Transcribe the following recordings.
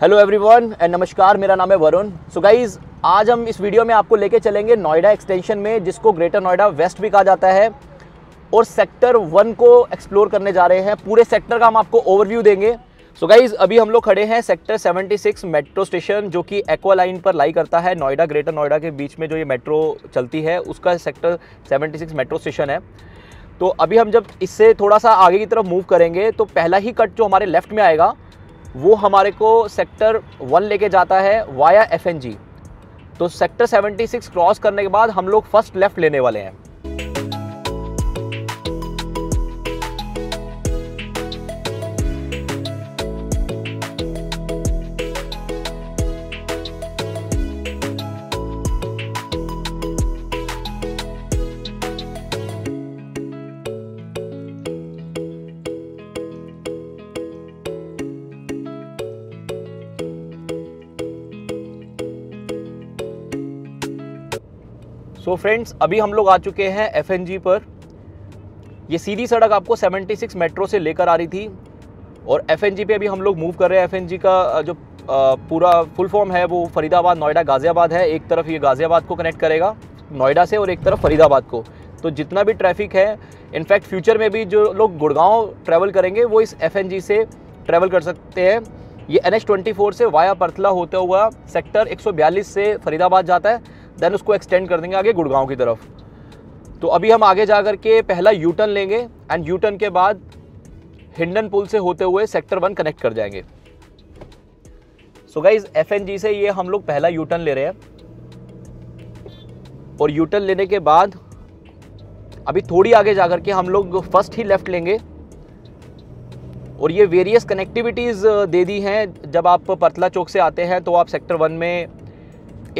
hello everyone and नमस्कार मेरा नाम है वरुण सो गाइज आज हम इस वीडियो में आपको लेके चलेंगे नोएडा एक्सटेंशन में जिसको ग्रेटर नोएडा वेस्ट भी कहा जाता है और सेक्टर वन को एक्सप्लोर करने जा रहे हैं पूरे सेक्टर का हम आपको ओवरव्यू देंगे सो so गाइज अभी हम लोग खड़े हैं सेक्टर 76 मेट्रो स्टेशन जो कि एक्वा लाइन पर लाई करता है नोएडा ग्रेटर नोएडा के बीच में जो ये मेट्रो चलती है उसका सेक्टर 76 मेट्रो स्टेशन है तो अभी हम जब इससे थोड़ा सा आगे की तरफ मूव करेंगे तो पहला ही कट जो हमारे लेफ्ट में आएगा वो हमारे को सेक्टर वन लेके जाता है वाया एफ तो सेक्टर 76 क्रॉस करने के बाद हम लोग फर्स्ट लेफ़्ट लेने वाले हैं सो so फ्रेंड्स अभी हम लोग आ चुके हैं एफ पर ये सीधी सड़क आपको 76 मेट्रो से लेकर आ रही थी और एफ पे अभी हम लोग मूव कर रहे हैं एफ का जो पूरा फुल फॉर्म है वो फरीदाबाद नोएडा गाज़ियाबाद है एक तरफ ये गाज़ियाबाद को कनेक्ट करेगा नोएडा से और एक तरफ फरीदाबाद को तो जितना भी ट्रैफिक है इनफैक्ट फ्यूचर में भी जो लोग गुड़गांव ट्रैवल करेंगे वो इस एफ से ट्रैवल कर सकते हैं ये एन से वाया परथला होता हुआ सेक्टर एक से फरीदाबाद जाता है దన్స్ కో ఎక్స్టెండ్ కర్ దేంగే ఆగే గుడ్గావ్ కి తరఫ్ తో అబి హమ్ ఆగే జాకర్ కే పేహలా యూటర్న్ లేంగే అండ్ యూటర్న్ కే బాద్ హిండన్ పుల్ సే హోతే హుయే సెక్టర్ 1 కనెక్ట్ కర్ జాయేంగే so guys F N G సే యే హమ్ లగ్ పేహలా యూటర్న్ లే రహే హే ఔర్ యూటర్న్ lene కే బాద్ అబి థోడీ ఆగే జాకర్ కే హమ్ లగ్ ఫస్ట్ హి లెఫ్ట్ లేంగే ఔర్ యే వేరియస్ కనెక్టివిటీస్ దే ది హే జబ్ ఆప్ పర్తలా ચોక్ సే ఆతే హే తో ఆప్ సెక్టర్ 1 మే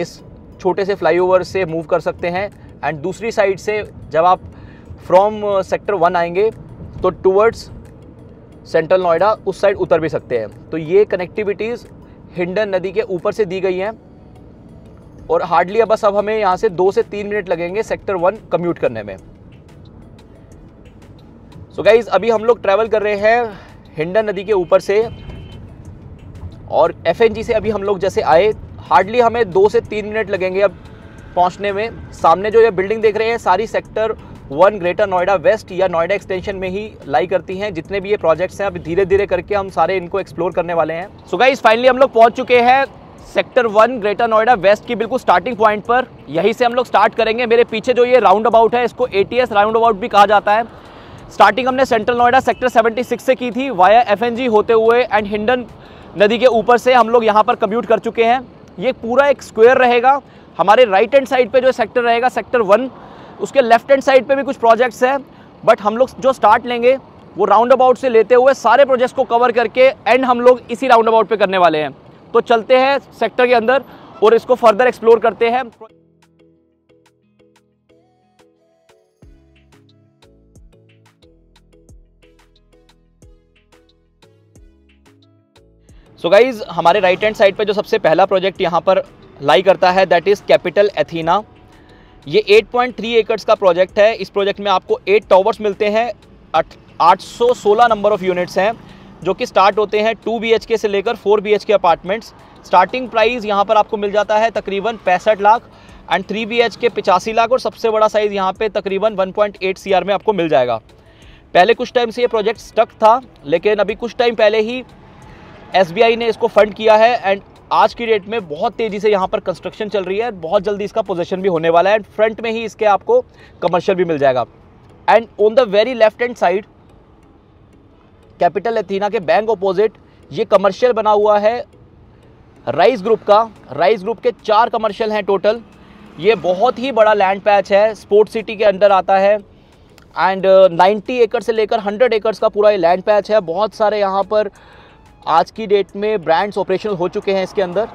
ఇస్ छोटे से फ्लाईओवर से मूव कर सकते हैं एंड दूसरी साइड से जब आप फ्रॉम सेक्टर वन आएंगे तो टूवर्ड्स सेंट्रल नोएडा उस साइड उतर भी सकते हैं तो ये कनेक्टिविटीज़ हिंडन नदी के ऊपर से दी गई हैं और हार्डली अब बस अब हमें यहाँ से दो से तीन मिनट लगेंगे सेक्टर वन कम्यूट करने में सो so गाइज अभी हम लोग ट्रैवल कर रहे हैं हिंडन नदी के ऊपर से और एफ से अभी हम लोग जैसे आए हार्डली हमें दो से तीन मिनट लगेंगे अब पहुंचने में सामने जो ये बिल्डिंग देख रहे हैं सारी sector one Greater Noida west या नोएडा एक्सटेंशन में ही लाई करती हैं जितने भी ये प्रोजेक्ट्स हैं अब धीरे धीरे करके हम सारे इनको एक्सप्लोर करने वाले हैं सो गाइस फाइनली हम लोग पहुंच चुके हैं sector one Greater Noida west की बिल्कुल स्टार्टिंग पॉइंट पर यहीं से हम लोग स्टार्ट करेंगे मेरे पीछे जो ये राउंड अबाउट है इसको ए राउंड अबाउट भी कहा जाता है स्टार्टिंग हमने सेंट्रल नोएडा सेक्टर 76 से की थी वाया एफएनजी होते हुए एंड हिंडन नदी के ऊपर से हम लोग यहाँ पर कम्यूट कर चुके हैं ये पूरा एक स्क्वायर रहेगा हमारे राइट हैंड साइड पे जो सेक्टर रहेगा सेक्टर वन उसके लेफ्ट हैंड साइड पे भी कुछ प्रोजेक्ट्स हैं बट हम लोग जो स्टार्ट लेंगे वो राउंड अबाउट से लेते हुए सारे प्रोजेक्ट्स को कवर करके एंड हम लोग इसी राउंड अबाउट पर करने वाले हैं तो चलते हैं सेक्टर के अंदर और इसको फर्दर एक्सप्लोर करते हैं सो गाइज हमारे राइट हैंड साइड पे जो सबसे पहला प्रोजेक्ट यहाँ पर लाई करता है दैट इज़ कैपिटल एथीना ये 8.3 एकर्स का प्रोजेक्ट है इस प्रोजेक्ट में आपको एट टावर्स मिलते हैं आठ नंबर ऑफ़ यूनिट्स हैं जो कि स्टार्ट होते हैं टू बी के से लेकर फोर बी के अपार्टमेंट्स स्टार्टिंग प्राइस यहाँ पर आपको मिल जाता है तकरीबन पैंसठ लाख एंड थ्री बी के पिचासी लाख और सबसे बड़ा साइज़ यहाँ पे तकरीबन 1.8 पॉइंट में आपको मिल जाएगा पहले कुछ टाइम से ये प्रोजेक्ट स्टक था लेकिन अभी कुछ टाइम पहले ही एसबीआई ने इसको फंड किया है एंड आज की डेट में बहुत तेज़ी से यहाँ पर कंस्ट्रक्शन चल रही है बहुत जल्दी इसका पोजिशन भी होने वाला है एंड फ्रंट में ही इसके आपको कमर्शियल भी मिल जाएगा and on the very left hand side capital Athena के बैंक ऑपोजिट ये कमर्शियल बना हुआ है राइस ग्रुप का राइस ग्रुप के चार कमर्शियल हैं टोटल ये बहुत ही बड़ा लैंड पैच है स्पोर्ट सिटी के अंडर आता है एंड 90 एकड़ से लेकर 100 एकड़ का पूरा ये लैंड पैच है बहुत सारे यहाँ पर आज की डेट में ब्रांड्स ऑपरेशनल हो चुके हैं इसके अंदर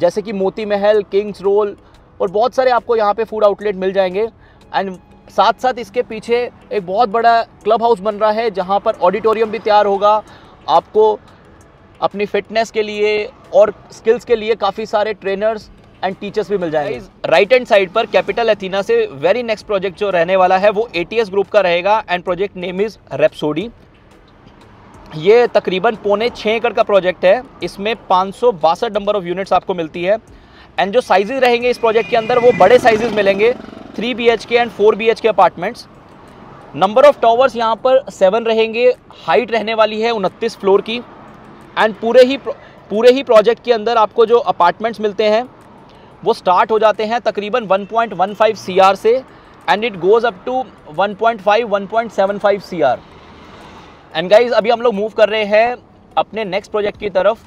जैसे कि मोती महल किंग्स रोल और बहुत सारे आपको यहाँ पे फूड आउटलेट मिल जाएंगे एंड साथ साथ इसके पीछे एक बहुत बड़ा क्लब हाउस बन रहा है जहाँ पर ऑडिटोरियम भी तैयार होगा आपको अपनी फिटनेस के लिए और स्किल्स के लिए काफ़ी सारे ट्रेनर्स एंड टीचर्स भी मिल जाएंगे राइट एंड साइड पर कैपिटल एथीना से वेरी नेक्स्ट प्रोजेक्ट जो रहने वाला है वो ए ग्रुप का रहेगा and project name is rhapsody ये तकरीबन पौने छः एकड़ का प्रोजेक्ट है इसमें पाँच नंबर ऑफ़ यूनिट्स आपको मिलती है एंड जो साइजेज़ रहेंगे इस प्रोजेक्ट के अंदर वो बड़े साइजेज़ मिलेंगे थ्री बी एच के एंड फोर बी एच के अपार्टमेंट्स नंबर ऑफ़ टावर्स यहाँ पर सेवन रहेंगे हाइट रहने वाली है उनतीस फ्लोर की एंड पूरे ही पूरे ही प्रोजेक्ट के अंदर आपको जो अपार्टमेंट्स मिलते हैं वो स्टार्ट हो जाते हैं तकरीबन 1.15 सीआर से and it goes up to 1.5 1.75 CR and guys अभी हम लोग मूव कर रहे हैं अपने नेक्स्ट प्रोजेक्ट की तरफ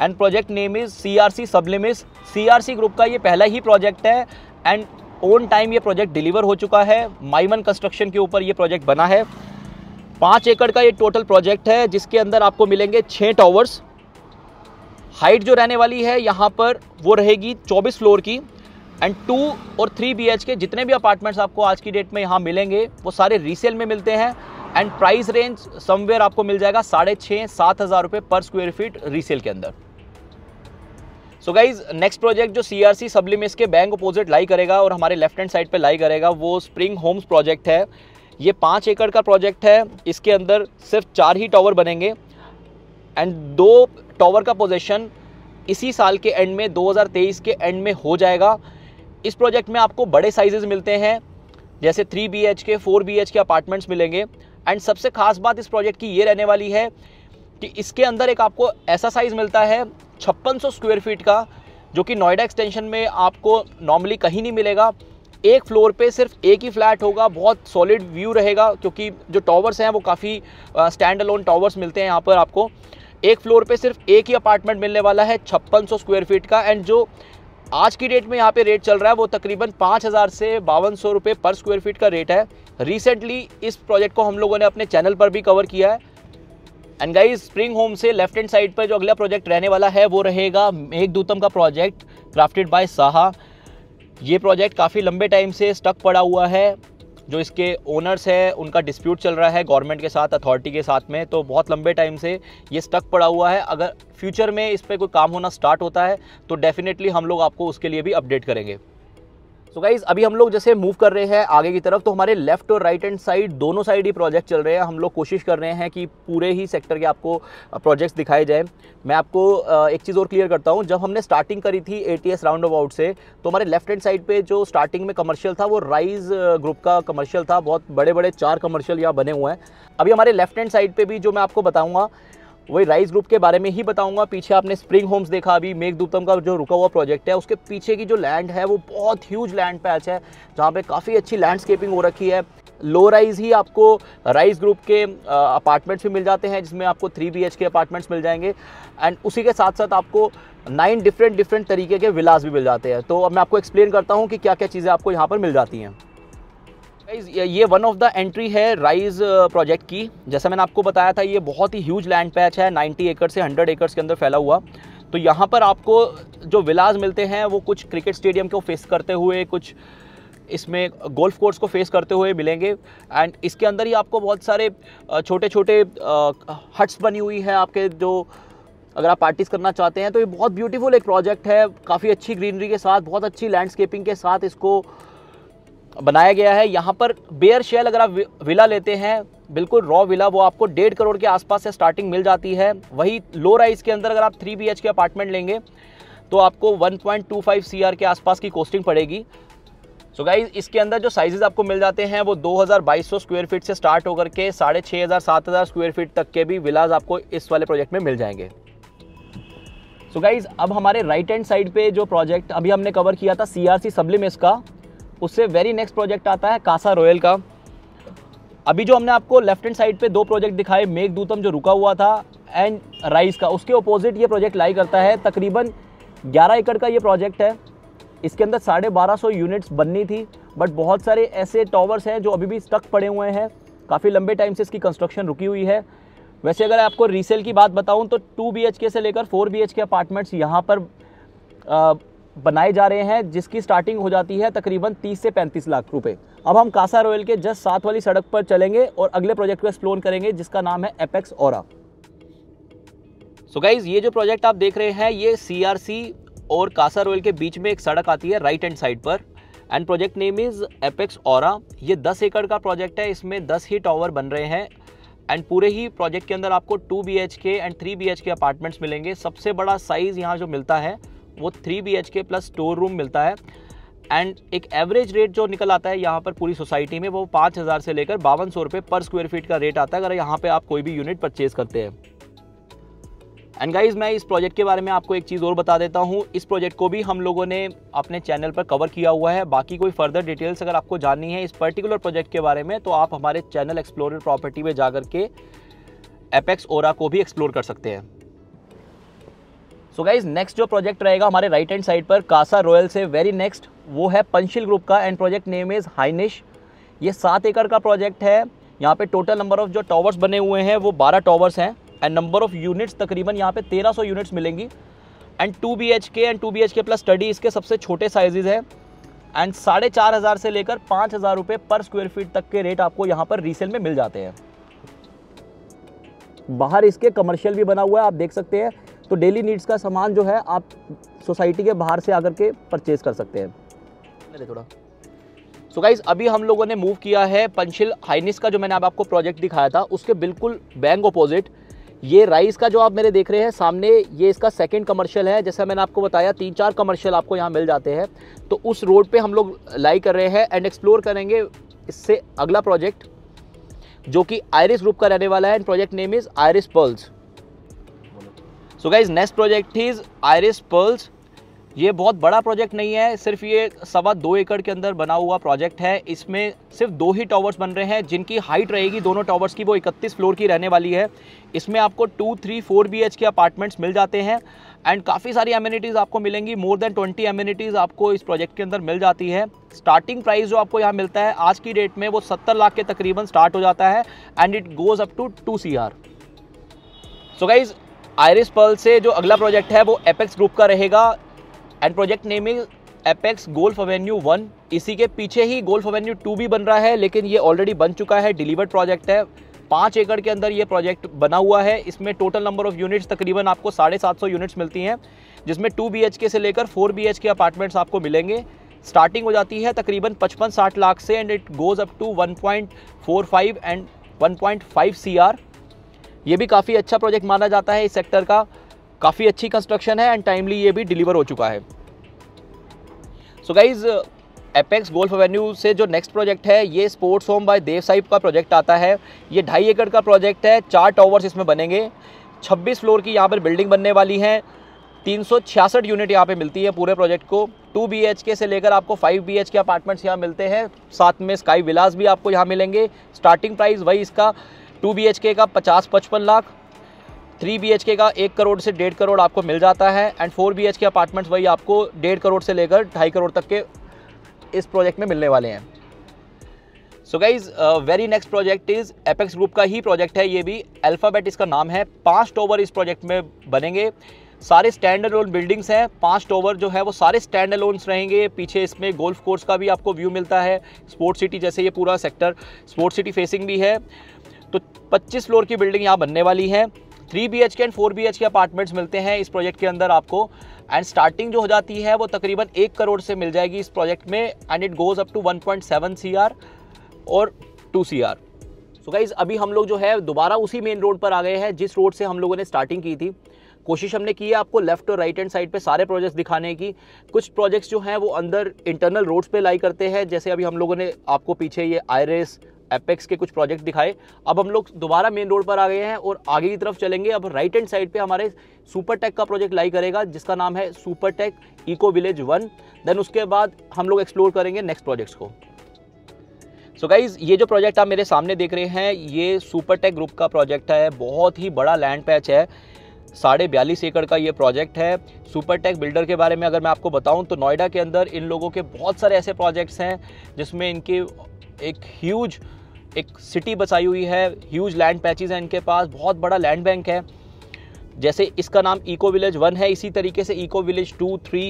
and project name is C R C Sublimis C R C group का ये पहला ही प्रोजेक्ट है एंड ओन टाइम ये प्रोजेक्ट डिलीवर हो चुका है माइमन कंस्ट्रक्शन के ऊपर ये प्रोजेक्ट बना है पाँच एकड़ का ये टोटल प्रोजेक्ट है जिसके अंदर आपको मिलेंगे छः टावर्स हाइट जो रहने वाली है यहाँ पर वो रहेगी 24 फ्लोर की एंड टू और थ्री बी के जितने भी अपार्टमेंट्स आपको आज की डेट में यहाँ मिलेंगे वो सारे रीसेल में मिलते हैं एंड प्राइस रेंज समवेयर आपको मिल जाएगा साढ़े छः सात हज़ार रुपये पर स्क्वायर फीट रीसेल के अंदर सो गाइज नेक्स्ट प्रोजेक्ट जो सी आर सी में के बैंक अपोजिट लाई करेगा और हमारे लेफ्ट हैंड साइड पे लाई करेगा वो स्प्रिंग होम्स प्रोजेक्ट है ये पाँच एकड़ का प्रोजेक्ट है इसके अंदर सिर्फ चार ही टावर बनेंगे एंड दो टावर का पोजेशन इसी साल के एंड में 2023 के एंड में हो जाएगा इस प्रोजेक्ट में आपको बड़े साइजेज़ मिलते हैं जैसे three B H K four B H के अपार्टमेंट्स मिलेंगे एंड सबसे खास बात इस प्रोजेक्ट की ये रहने वाली है कि इसके अंदर एक आपको ऐसा साइज़ मिलता है छप्पन स्क्वायर फीट का जो कि नोएडा एक्सटेंशन में आपको नॉर्मली कहीं नहीं मिलेगा एक फ्लोर पे सिर्फ एक ही फ्लैट होगा बहुत सॉलिड व्यू रहेगा क्योंकि जो टावर्स हैं वो काफ़ी स्टैंड अलोन टावर्स मिलते हैं यहाँ पर आपको एक फ्लोर पे सिर्फ एक ही अपार्टमेंट मिलने वाला है छप्पन सौ स्क्वायर फीट का एंड जो आज की डेट में यहाँ पे रेट चल रहा है वो तकरीबन पाँच हज़ार से बावन सौ रुपये पर स्क्वायर फीट का रेट है रिसेंटली इस प्रोजेक्ट को हम लोगों ने अपने चैनल पर भी कवर किया है एंड गाइज स्प्रिंग होम से लेफ्ट हैंड साइड पर जो अगला प्रोजेक्ट रहने वाला है वो रहेगा दूतम का प्रोजेक्ट क्राफ्टेड बाय साहा ये प्रोजेक्ट काफ़ी लंबे टाइम से स्टक पड़ा हुआ है जो इसके ओनर्स है उनका डिस्प्यूट चल रहा है गवर्नमेंट के साथ अथॉरिटी के साथ में तो बहुत लंबे टाइम से ये स्टक पड़ा हुआ है अगर फ्यूचर में इस पर कोई काम होना स्टार्ट होता है तो डेफिनेटली हम लोग आपको उसके लिए भी अपडेट करेंगे सो so गाइज अभी हम लोग जैसे मूव कर रहे हैं आगे की तरफ तो हमारे लेफ्ट और राइट हैंड साइड दोनों साइड ही प्रोजेक्ट चल रहे हैं हम लोग कोशिश कर रहे हैं कि पूरे ही सेक्टर के आपको प्रोजेक्ट्स दिखाए जाए मैं आपको एक चीज़ और क्लियर करता हूँ जब हमने स्टार्टिंग करी थी ए टी राउंड अबाउट से तो हमारे लेफ्ट हैंड साइड पर जो स्टार्टिंग में कमर्शियल था वो राइज ग्रुप का कमर्शियल था बहुत बड़े बड़े चार कमर्शियल यहाँ बने हुए हैं अभी हमारे लेफ्ट हैंड साइड पर भी जो मैं आपको बताऊँगा वही राइस ग्रुप के बारे में ही बताऊंगा पीछे आपने स्प्रिंग होम्स देखा अभी मेघ दूतम का जो रुका हुआ प्रोजेक्ट है उसके पीछे की जो लैंड है वो बहुत ह्यूज लैंड पैच है जहाँ पे काफ़ी अच्छी लैंडस्केपिंग हो रखी है लो राइज ही आपको राइज ग्रुप के अपार्टमेंट्स भी मिल जाते हैं जिसमें आपको थ्री बी के अपार्टमेंट्स मिल जाएंगे एंड उसी के साथ साथ आपको नाइन डिफरेंट डिफरेंट तरीके के विलास भी मिल जाते हैं तो अब मैं आपको एक्सप्लेन करता हूँ कि क्या क्या चीज़ें आपको यहाँ पर मिल जाती हैं ये वन ऑफ द एंट्री है राइज प्रोजेक्ट uh, की जैसा मैंने आपको बताया था ये बहुत ही ह्यूज लैंड पैच है 90 एकड़ से 100 एकड़ के अंदर फैला हुआ तो यहाँ पर आपको जो विलाज मिलते हैं वो कुछ क्रिकेट स्टेडियम को फेस करते हुए कुछ इसमें गोल्फ कोर्स को फेस करते हुए मिलेंगे एंड इसके अंदर ही आपको बहुत सारे छोटे छोटे हट्स बनी हुई है आपके जो अगर आप पार्टीज़ करना चाहते हैं तो ये बहुत ब्यूटीफुल एक प्रोजेक्ट है काफ़ी अच्छी ग्रीनरी के साथ बहुत अच्छी लैंडस्केपिंग के साथ इसको बनाया गया है यहाँ पर बेयर शेयर अगर आप विला लेते हैं बिल्कुल रॉ विला वो आपको डेढ़ करोड़ के आसपास से स्टार्टिंग मिल जाती है वही लो राइज के अंदर अगर आप थ्री बी के अपार्टमेंट लेंगे तो आपको 1.25 पॉइंट के आसपास की कोस्टिंग पड़ेगी सो so गाइज इसके अंदर जो साइजेस आपको मिल जाते हैं वो 2200 स्क्वायर फीट से स्टार्ट होकर के साढ़े छः हज़ार सात हज़ार स्क्वायर फीट तक के भी विलाज आपको इस वाले प्रोजेक्ट में मिल जाएंगे सो so गाइज अब हमारे राइट हैंड साइड पे जो प्रोजेक्ट अभी हमने कवर किया था सी आर सी सबलिम इसका उससे वेरी नेक्स्ट प्रोजेक्ट आता है कासा रॉयल का अभी जो हमने आपको लेफ्ट हैंड साइड पे दो प्रोजेक्ट दिखाए मेघदूतम जो रुका हुआ था एंड राइस का उसके ऑपोजिट ये प्रोजेक्ट लाई करता है तकरीबन 11 एकड़ का ये प्रोजेक्ट है इसके अंदर साढ़े बारह सौ यूनिट्स बननी थी बट बहुत सारे ऐसे टावर्स हैं जो अभी भी स्टक पड़े हुए हैं काफ़ी लंबे टाइम से इसकी कंस्ट्रक्शन रुकी हुई है वैसे अगर आपको रीसेल की बात बताऊँ तो टू बी से लेकर फोर बी के अपार्टमेंट्स यहाँ पर बनाए जा रहे हैं जिसकी स्टार्टिंग हो जाती है तकरीबन 30 से 35 लाख रुपए अब हम कासा रॉयल के जस्ट साथ वाली सड़क पर चलेंगे और अगले प्रोजेक्ट को एक्सप्लोर करेंगे जिसका नाम है एपेक्स और सो गाइज ये जो प्रोजेक्ट आप देख रहे हैं ये सी और कासा रॉयल के बीच में एक सड़क आती है राइट हैंड साइड पर and project name is Apex और ये दस एकड़ का प्रोजेक्ट है इसमें दस ही टावर बन रहे हैं एंड पूरे ही प्रोजेक्ट के अंदर आपको 2 बी एच के एंड 3 बी एच के अपार्टमेंट्स मिलेंगे सबसे बड़ा साइज़ यहाँ जो मिलता है वो three B H K plus store room मिलता है एंड एक एवरेज रेट जो निकल आता है यहाँ पर पूरी सोसाइटी में वो पाँच हज़ार से लेकर बावन सौ रुपये पर स्क्वायर फीट का रेट आता है अगर यहाँ पे आप कोई भी यूनिट परचेज़ करते हैं एंड गाइज मैं इस प्रोजेक्ट के बारे में आपको एक चीज़ और बता देता हूँ इस प्रोजेक्ट को भी हम लोगों ने अपने चैनल पर कवर किया हुआ है बाकी कोई फर्दर डिटेल्स अगर आपको जाननी है इस पर्टिकुलर प्रोजेक्ट के बारे में तो आप हमारे चैनल एक्सप्लोर प्रॉपर्टी में जाकर के एपेक्स ओरा को भी एक्सप्लोर कर सकते हैं सो गाइज नेक्स्ट जो प्रोजेक्ट रहेगा हमारे राइट हैंड साइड पर कासा रॉयल से वेरी नेक्स्ट वो है पंशिल ग्रुप का and project name is Hynish ये सात एकड़ का प्रोजेक्ट है यहाँ पे टोटल नंबर ऑफ जो टावर्स बने हुए हैं वो बारह टावर्स हैं एंड नंबर ऑफ यूनिट्स तकरीबन यहाँ पे तेरह सौ यूनिट्स मिलेंगी एंड टू बी एच के and two B H K plus study इसके सबसे छोटे साइजेज़ हैं एंड साढ़े चार हज़ार से लेकर पाँच हज़ार रुपये पर स्क्वायर फीट तक के रेट आपको यहाँ पर रीसेल में मिल जाते हैं बाहर इसके कमर्शियल भी बना हुआ है आप देख सकते हैं तो डेली नीड्स का सामान जो है आप सोसाइटी के बाहर से आकर के परचेज कर सकते हैं थोड़ा सो so गाइज अभी हम लोगों ने मूव किया है पंचिल हाइनिस का जो मैंने अब आपको प्रोजेक्ट दिखाया था उसके बिल्कुल बैंक अपोजिट ये राइस का जो आप मेरे देख रहे हैं सामने ये इसका सेकंड कमर्शियल है जैसा मैंने आपको बताया तीन चार कमर्शियल आपको यहाँ मिल जाते हैं तो उस रोड पे हम लोग लाई कर रहे हैं एंड एक्सप्लोर करेंगे इससे अगला प्रोजेक्ट जो कि आयरिस ग्रुप का रहने वाला है and project name is Iris Pearls so guys next project is Iris Pearls ये बहुत बड़ा प्रोजेक्ट नहीं है सिर्फ ये सवा दो एकड़ के अंदर बना हुआ प्रोजेक्ट है इसमें सिर्फ दो ही टावर्स बन रहे हैं जिनकी हाइट रहेगी दोनों टावर्स की वो 31 फ्लोर की रहने वाली है इसमें आपको टू थ्री फोर बी के अपार्टमेंट्स मिल जाते हैं एंड काफ़ी सारी एम्यूनिटीज़ आपको मिलेंगी मोर देन ट्वेंटी अम्यूनिटीज़ आपको इस प्रोजेक्ट के अंदर मिल जाती है स्टार्टिंग प्राइस जो आपको यहाँ मिलता है आज की डेट में वो सत्तर लाख के तकरीबन स्टार्ट हो जाता है and it goes up to two C R so guys Iris Pearl से जो अगला प्रोजेक्ट है वो एपेक्स ग्रुप का रहेगा and project name is Apex Golf Avenue one इसी के पीछे ही गोल्फ एवेन्यू टू भी बन रहा है लेकिन ये ऑलरेडी बन चुका है डिलीवर्ड प्रोजेक्ट है पाँच एकड़ के अंदर ये प्रोजेक्ट बना हुआ है इसमें टोटल नंबर ऑफ़ यूनिट्स तकरीबन आपको साढ़े सात सौ यूनिट्स मिलती हैं जिसमें टू बी एच के से लेकर फोर बी एच के अपार्टमेंट्स आपको मिलेंगे स्टार्टिंग हो जाती है तकरीबन पचपन साठ लाख से and it goes up to one point four five and one point five C R ये भी काफ़ी अच्छा प्रोजेक्ट माना जाता है इस सेक्टर का काफ़ी अच्छी कंस्ट्रक्शन है एंड टाइमली ये भी डिलीवर हो चुका है so guys Apex Golf Avenue से जो नेक्स्ट प्रोजेक्ट है ये sports home by Dev Sahib का प्रोजेक्ट आता है ये ढाई एकड़ का प्रोजेक्ट है चार टावर्स इसमें बनेंगे 26 फ्लोर की यहाँ पर बिल्डिंग बनने वाली है तीन यूनिट यहाँ पे मिलती है पूरे प्रोजेक्ट को टू बी से लेकर आपको फाइव बी के अपार्टमेंट्स यहाँ मिलते हैं साथ में स्काई विलास भी आपको यहाँ मिलेंगे स्टार्टिंग प्राइस वही इसका टू बी का पचास पचपन लाख थ्री बी का एक करोड़ से डेढ़ करोड़ आपको मिल जाता है एंड फोर बी के अपार्टमेंट्स वही आपको डेढ़ करोड़ से लेकर ढाई करोड़ तक के इस प्रोजेक्ट में मिलने वाले हैं so guys very next project is Apex group का ही प्रोजेक्ट है ये भी अल्फ़ाबेट इसका नाम है पाँच टोवर इस प्रोजेक्ट में बनेंगे सारे स्टैंड लोन बिल्डिंग्स हैं पाँच टोवर जो है वो सारे स्टैंड लोन्स रहेंगे पीछे इसमें गोल्फ कोर्स का भी आपको व्यू मिलता है स्पोर्ट्स सिटी जैसे ये पूरा सेक्टर स्पोर्ट्स सिटी फेसिंग भी है तो 25 फ्लोर की बिल्डिंग यहाँ बनने वाली है थ्री बी एच के एंड फोर बी एच के अपार्टमेंट्स मिलते हैं इस प्रोजेक्ट के अंदर आपको एंड स्टार्टिंग जो हो जाती है वो तकरीबन एक करोड़ से मिल जाएगी इस प्रोजेक्ट में and it goes up to 1.7 R और 2 आर सो गाइज अभी हम लोग जो है दोबारा उसी मेन रोड पर आ गए हैं जिस रोड से हम लोगों ने स्टार्टिंग की थी कोशिश हमने की है आपको लेफ्ट और राइट हैंड साइड पे सारे प्रोजेक्ट्स दिखाने की कुछ प्रोजेक्ट्स जो हैं वो अंदर इंटरनल रोड्स पे लाई करते हैं जैसे अभी हम लोगों ने आपको पीछे ये आयरेस एपेक्स के कुछ प्रोजेक्ट दिखाए अब हम लोग दोबारा मेन रोड पर आ गए हैं और आगे की तरफ चलेंगे अब राइट एंड साइड पे हमारे सुपर टेक का प्रोजेक्ट लाई करेगा जिसका नाम है Supertech Eco Village One then उसके बाद हम लोग एक्सप्लोर करेंगे नेक्स्ट प्रोजेक्ट्स को सो so गाइज ये जो प्रोजेक्ट आप मेरे सामने देख रहे हैं ये सुपर टेक ग्रुप का प्रोजेक्ट है बहुत ही बड़ा लैंड पैच है साढ़े बयालीस एकड़ का ये प्रोजेक्ट है सुपर टेक बिल्डर के बारे में अगर मैं आपको बताऊं तो नोएडा के अंदर इन लोगों के बहुत सारे ऐसे प्रोजेक्ट्स हैं जिसमें इनके एक ह्यूज एक सिटी बसाई हुई है ह्यूज लैंड पैचेज हैं इनके पास बहुत बड़ा लैंड बैंक है जैसे इसका नाम इको विलेज वन है इसी तरीके से Eco Village two three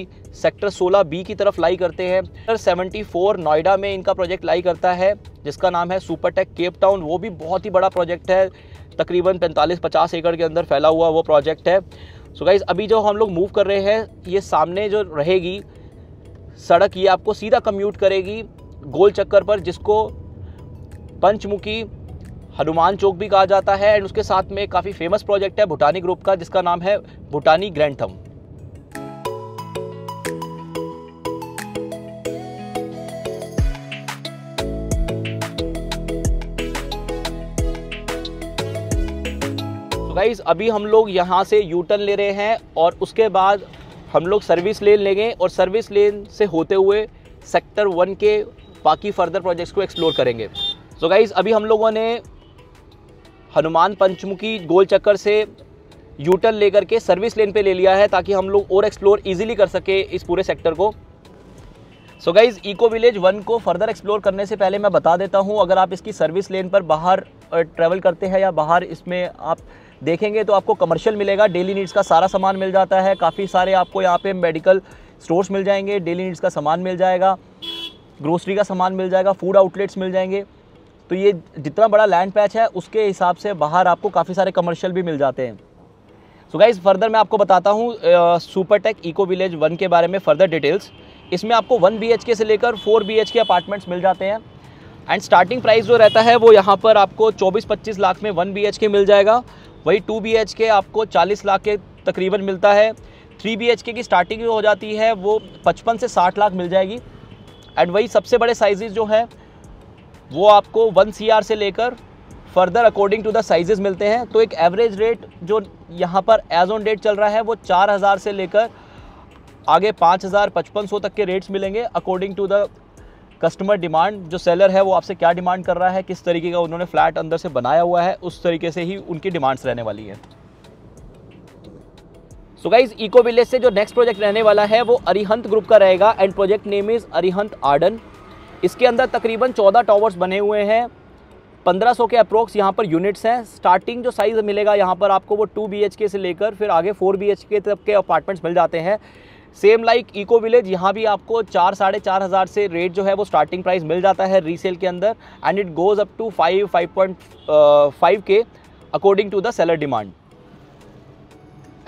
sector सोलह बी की तरफ लाई करते हैं सेक्टर सेवेंटी फोर नोएडा में इनका प्रोजेक्ट लाई करता है जिसका नाम है सुपरटेक केप टाउन वो भी बहुत ही बड़ा प्रोजेक्ट है तकरीबन पैंतालीस पचास एकड़ के अंदर फैला हुआ वो प्रोजेक्ट है सो so गाइज अभी जो हम लोग मूव कर रहे हैं ये सामने जो रहेगी सड़क ये आपको सीधा कम्यूट करेगी गोल चक्कर पर जिसको पंचमुखी हनुमान चौक भी कहा जाता है एंड उसके साथ में काफ़ी फेमस प्रोजेक्ट है भूटानी ग्रुप का जिसका नाम है भूटानी ग्रैंडथम गाइस अभी हम लोग यहाँ से यू टर्न ले रहे हैं और उसके बाद हम लोग सर्विस लेन लेंगे और सर्विस लेन से होते हुए सेक्टर वन के बाकी फर्दर प्रोजेक्ट्स को एक्सप्लोर करेंगे सो गाइज़ अभी हम लोगों ने हनुमान पंचमुखी गोल चक्कर से यूटर्न लेकर के सर्विस लेन पे ले लिया है ताकि हम लोग और एक्सप्लोर इजीली कर सके इस पूरे सेक्टर को so guys Eco Village One को फर्दर एक्सप्लोर करने से पहले मैं बता देता हूँ अगर आप इसकी सर्विस लेन पर बाहर ट्रैवल करते हैं या बाहर इसमें आप देखेंगे तो आपको कमर्शियल मिलेगा डेली नीड्स का सारा सामान मिल जाता है काफ़ी सारे आपको यहाँ पे मेडिकल स्टोर्स मिल जाएंगे डेली नीड्स का सामान मिल जाएगा ग्रोसरी का सामान मिल जाएगा फूड आउटलेट्स मिल जाएंगे तो ये जितना बड़ा लैंड पैच है उसके हिसाब से बाहर आपको काफ़ी सारे कमर्शियल भी मिल जाते हैं सो गाइज फर्दर मैं आपको बताता हूँ सुपरटेक इको विलेज वन के बारे में फर्दर डिटेल्स इसमें आपको वन बी से लेकर फोर बी के अपार्टमेंट्स मिल जाते हैं एंड स्टार्टिंग प्राइस जो रहता है वो यहाँ पर आपको 24-25 लाख में वन बी के मिल जाएगा वही टू बी के आपको 40 लाख के तकरीबन मिलता है थ्री बी की स्टार्टिंग जो हो जाती है वो 55 से 60 लाख मिल जाएगी एंड वही सबसे बड़े साइजेज़ जो हैं वो आपको वन सी से लेकर further according to the sizes मिलते हैं तो एक एवरेज रेट जो यहाँ पर एज ऑन डेट चल रहा है वो चार हज़ार से लेकर आगे पाँच हज़ार पचपन सौ तक के रेट्स मिलेंगे according to the customer demand जो सेलर है वो आपसे क्या डिमांड कर रहा है किस तरीके का उन्होंने फ्लैट अंदर से बनाया हुआ है उस तरीके से ही उनकी डिमांड्स रहने वाली है सो गाइज इको विलेज से जो नेक्स्ट प्रोजेक्ट रहने वाला है वो अरिहंत ग्रुप का रहेगा and project name is Arihant Arden इसके अंदर तकरीबन चौदह टावर्स बने हुए हैं 1500 के अप्रोक्स यहाँ पर यूनिट्स हैं स्टार्टिंग जो साइज़ मिलेगा यहाँ पर आपको वो टू बी से लेकर फिर आगे फोर बी के तक के अपार्टमेंट्स मिल जाते हैं सेम लाइक इको विलेज यहाँ भी आपको चार साढ़े चार हज़ार से रेट जो है वो स्टार्टिंग प्राइस मिल जाता है रीसेल के अंदर and it goes up to five five point five के according to the seller demand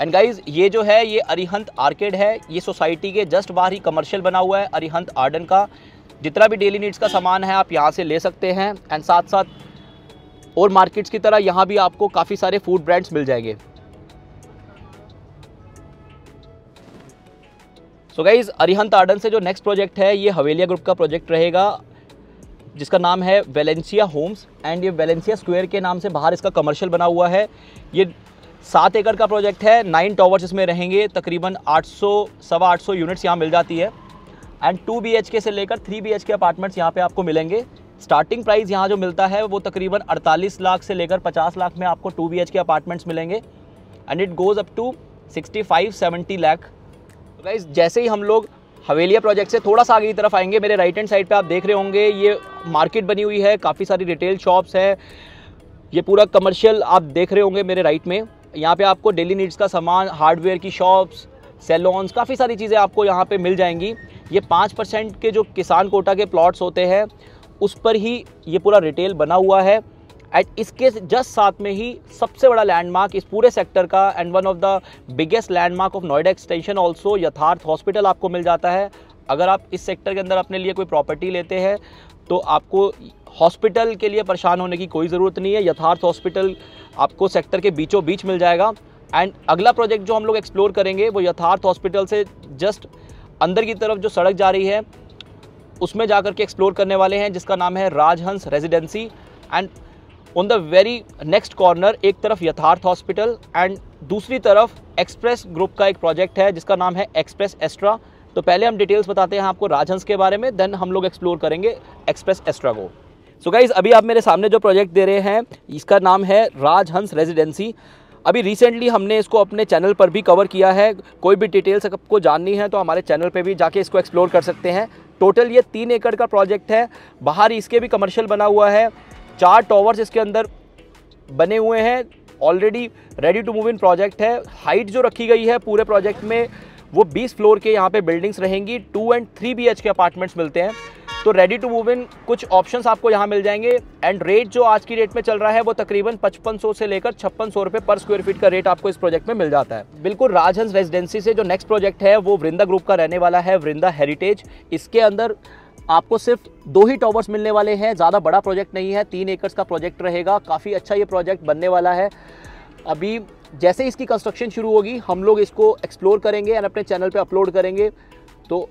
and guys ये जो है ये अरिहंत आर्केड है ये सोसाइटी के जस्ट बाहर ही कमर्शियल बना हुआ है अरिहंत आर्डन का जितना भी डेली नीड्स का सामान है आप यहाँ से ले सकते हैं एंड साथ साथ और मार्केट्स की तरह यहाँ भी आपको काफ़ी सारे फूड ब्रांड्स मिल जाएंगे so so guys Arihant Arden से जो नेक्स्ट प्रोजेक्ट है ये हवेलिया ग्रुप का प्रोजेक्ट रहेगा जिसका नाम है वेलेंसिया होम्स एंड ये वेलेंसिया स्क्वायर के नाम से बाहर इसका कमर्शियल बना हुआ है ये सात एकड़ का प्रोजेक्ट है नाइन टॉवर्स इसमें रहेंगे तकरीबन आठ सौ सवा आठ सौ यूनिट्स यहाँ मिल जाती है एंड टू बी से लेकर थ्री बी के अपार्टमेंट्स यहाँ पे आपको मिलेंगे स्टार्टिंग प्राइस यहाँ जो मिलता है वो तकरीबन 48 लाख से लेकर 50 लाख में आपको टू बी के अपार्टमेंट्स मिलेंगे and it goes up to 65 70 lakh तो गाइज जैसे ही हम लोग हवेलिया प्रोजेक्ट से थोड़ा सा आगे की तरफ आएंगे मेरे राइट हैंड साइड पे आप देख रहे होंगे ये मार्केट बनी हुई है काफ़ी सारी रिटेल शॉप्स है ये पूरा कमर्शियल आप देख रहे होंगे मेरे राइट में यहाँ पे आपको डेली नीड्स का सामान हार्डवेयर की शॉप्स सेलोन्स काफ़ी सारी चीज़ें आपको यहाँ पे मिल जाएंगी ये पाँच परसेंट के जो किसान कोटा के प्लॉट्स होते हैं उस पर ही ये पूरा रिटेल बना हुआ है एंड इसके जस्ट साथ में ही सबसे बड़ा लैंडमार्क इस पूरे सेक्टर का and one of the biggest landmark of Noida extension also Yatharth hospital आपको मिल जाता है अगर आप इस सेक्टर के अंदर अपने लिए कोई प्रॉपर्टी लेते हैं तो आपको हॉस्पिटल के लिए परेशान होने की कोई ज़रूरत नहीं है यथार्थ हॉस्पिटल आपको सेक्टर के बीचों बीच मिल जाएगा एंड अगला प्रोजेक्ट जो हम लोग एक्सप्लोर करेंगे वो यथार्थ हॉस्पिटल से जस्ट अंदर की तरफ जो सड़क जा रही है उसमें जा के एक्सप्लोर करने वाले हैं जिसका नाम है Rajhans residency and on the very next corner एक तरफ यथार्थ हॉस्पिटल एंड दूसरी तरफ एक्सप्रेस ग्रुप का एक प्रोजेक्ट है जिसका नाम है एक्सप्रेस एस्ट्रा तो पहले हम डिटेल्स बताते हैं आपको राजहंस के बारे में देन हम लोग एक्सप्लोर करेंगे एक्सप्रेस एस्ट्रा को सो so गाइज अभी आप मेरे सामने जो प्रोजेक्ट दे रहे हैं इसका नाम है राजहंस रेजिडेंसी अभी रिसेंटली हमने इसको अपने चैनल पर भी कवर किया है कोई भी डिटेल्स आपको जाननी है तो हमारे चैनल पर भी जाके इसको एक्सप्लोर कर सकते हैं टोटल ये तीन एकड़ का प्रोजेक्ट है बाहर इसके भी कमर्शियल बना हुआ है चार टॉवर्स इसके अंदर बने हुए हैं already ready to move in project है हाइट जो रखी गई है पूरे प्रोजेक्ट में वो 20 फ्लोर के यहाँ पे बिल्डिंग्स रहेंगी टू एंड थ्री बी के अपार्टमेंट्स मिलते हैं तो रेडी टू मूव इन कुछ ऑप्शंस आपको यहाँ मिल जाएंगे एंड रेट जो आज की रेट में चल रहा है वो तकरीबन 5500 से लेकर छप्पन सौ रुपये पर स्क्वायर फीट का रेट आपको इस प्रोजेक्ट में मिल जाता है बिल्कुल राजहंस रेजिडेंसी से जो नेक्स्ट प्रोजेक्ट है वो वृंदा ग्रुप का रहने वाला है वृंदा हेरिटेज इसके अंदर आपको सिर्फ दो ही टॉवर्स मिलने वाले हैं ज़्यादा बड़ा प्रोजेक्ट नहीं है तीन एकर्स का प्रोजेक्ट रहेगा काफ़ी अच्छा ये प्रोजेक्ट बनने वाला है अभी जैसे इसकी कंस्ट्रक्शन शुरू होगी हम लोग इसको एक्सप्लोर करेंगे एंड अपने चैनल पे अपलोड करेंगे तो